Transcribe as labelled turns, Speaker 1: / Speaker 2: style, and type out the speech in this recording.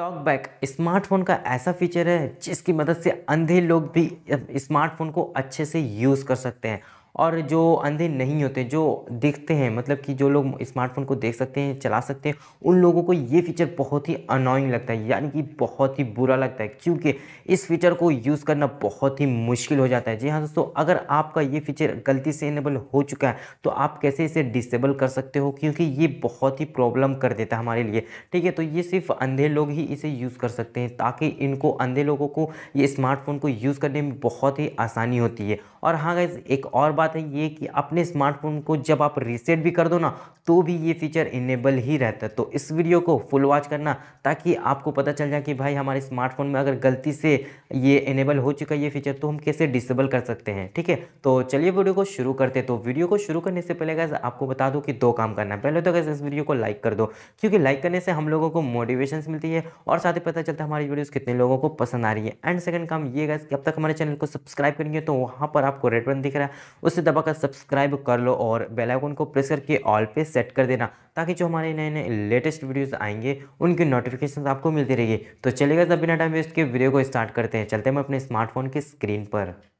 Speaker 1: talkback smartphone का ऐसा feature है जिसकी मदद से अंधे लोग भी स्मार्टफोन को अच्छे से यूज़ कर सकते हैं और जो अंधे नहीं होते जो देखते हैं मतलब कि जो लोग स्मार्टफोन को देख सकते हैं चला सकते हैं उन लोगों को ये फीचर बहुत ही अनोइंग लगता है यानी कि बहुत ही बुरा लगता है क्योंकि इस फीचर को यूज़ करना बहुत ही मुश्किल हो जाता है जी हाँ दोस्तों अगर आपका ये फीचर गलती से इनेबल हो चुका है तो आप कैसे इसे डिसेबल कर सकते हो क्योंकि ये बहुत ही प्रॉब्लम कर देता है हमारे लिए ठीक है तो ये सिर्फ अंधे लोग ही इसे यूज़ कर सकते हैं ताकि इनको अंधे लोगों को ये स्मार्टफोन को यूज़ करने में बहुत ही आसानी होती है और हाँ एक और बात है ये कि अपने स्मार्टफोन को जब आप रीसेट भी कर दो ना तो भी ये फीचर इनेबल ही रहता है तो इस वीडियो को फुल वॉच करना ताकि आपको पता चल जाए कि भाई हमारे स्मार्टफोन में अगर गलती से ये इनेबल हो चुका है ये फीचर तो हम कैसे डिसेबल कर सकते हैं ठीक है तो चलिए वीडियो को शुरू करते तो वीडियो को शुरू करने से पहले गैस आपको बता दो कि दो काम करना है पहले तो गैस इस वीडियो को लाइक कर दो क्योंकि लाइक करने से हम लोगों को मोटिवेशन मिलती है और साथ ही पता चलता है हमारी वीडियोज़ कितने लोगों को पसंद आ रही है एंड सेकंड काम ये गैस कि अब तक हमारे चैनल को सब्सक्राइब करेंगे तो वहाँ पर आपको रेड बन दिख रहा है उसे दबाकर सब्सक्राइब कर लो और बेल आइकन को प्रेस करके ऑल पे सेट कर देना ताकि जो हमारे नए नए लेटेस्ट वीडियोस आएंगे उनकी नोटिफिकेशन आपको मिलती रहेगी तो चलेगा सब बिना टाइम वेस्ट के वीडियो को स्टार्ट करते हैं चलते हैं हम अपने स्मार्टफोन की स्क्रीन पर